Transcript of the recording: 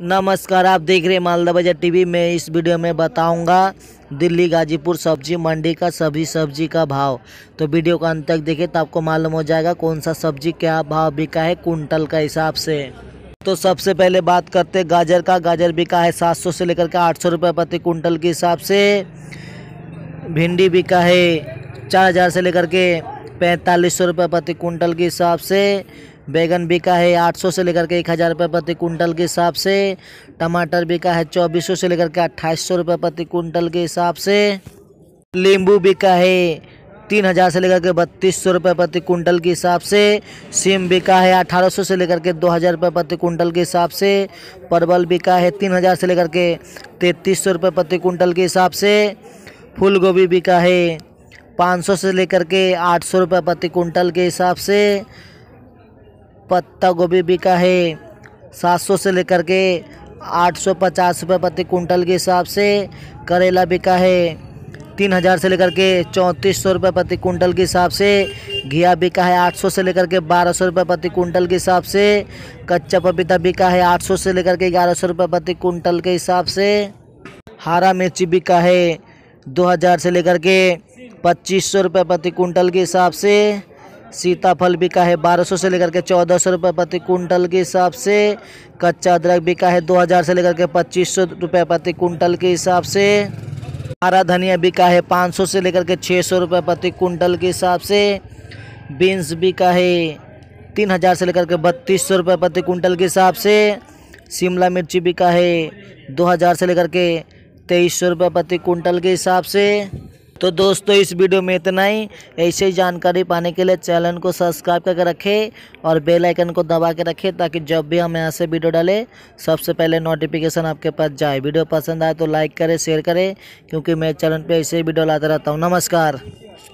नमस्कार आप देख रहे हैं मालदा बजट टीवी में इस वीडियो में बताऊंगा दिल्ली गाजीपुर सब्जी मंडी का सभी सब्जी का भाव तो वीडियो का अंत तक देखें तो आपको मालूम हो जाएगा कौन सा सब्जी क्या भाव बिका है कुंटल का हिसाब से तो सबसे पहले बात करते हैं गाजर का गाजर बिका है सौ से लेकर के सौ रुपये प्रति कुंटल के हिसाब से भिंडी बिका है हज़ार से लेकर के पैंतालीस सौ रुपये प्रति कुंटल के हिसाब से बैगन बिका है 800 से लेकर के 1000 रुपये प्रति कुंटल के हिसाब से टमाटर बिका है 2400 से लेकर के अट्ठाईस सौ रुपये प्रति कुंटल के हिसाब से नींबू बिका है तीन हज़ार से लेकर के बत्तीस सौ रुपये प्रति कुंटल के हिसाब से सिम बिका है अठारह सौ से लेकर के दो हज़ार रुपये प्रति कुंटल के हिसाब से परवल बिका है तीन हज़ार से लेकर के तैतीस सौ रुपये प्रति कुंटल के हिसाब से फूल गोभी बिका है पाँच सौ से लेकर के आठ सौ रुपये प्रति कुंटल के हिसाब से पत्ता गोभी बिका है 700 से लेकर के 850 रुपये प्रति कुंटल के हिसाब से करेला बिका है तीन हज़ार से लेकर के चौंतीस सौ रुपये प्रति कुंटल के हिसाब से घिया बिका है आठ सौ से लेकर के बारह सौ रुपये प्रति कुंटल के हिसाब से कच्चा पपीता बिका है आठ सौ से लेकर के ग्यारह सौ रुपये प्रति कुंटल के हिसाब से हरा मिर्ची बिका है दो हज़ार से लेकर के पच्चीस सौ रुपये प्रति कुंटल के हिसाब से सीताफल बिका है 1200 से लेकर के 1400 रुपए प्रति कुंटल के हिसाब से कच्चा अदरक बिका है 2000 से लेकर के 2500 रुपए प्रति कुंटल के हिसाब से हरा धनिया बिका है 500 से लेकर के 600 रुपए प्रति कुंटल के हिसाब से बीन्स बिका है तीन हज़ार से लेकर के बत्तीस सौ रुपये प्रति कुंटल के हिसाब से शिमला मिर्ची बिका है दो हज़ार से लेकर के तेईस सौ रुपये प्रति कुंटल के हिसाब से तो दोस्तों इस वीडियो में इतना ही ऐसे ही जानकारी पाने के लिए चैनल को सब्सक्राइब करके रखें और बेल आइकन को दबा के रखें ताकि जब भी हम यहाँ से वीडियो डालें सबसे पहले नोटिफिकेशन आपके पास जाए वीडियो पसंद आए तो लाइक करें शेयर करें क्योंकि मैं चैनल पर ऐसे ही वीडियो लाता रहता हूँ नमस्कार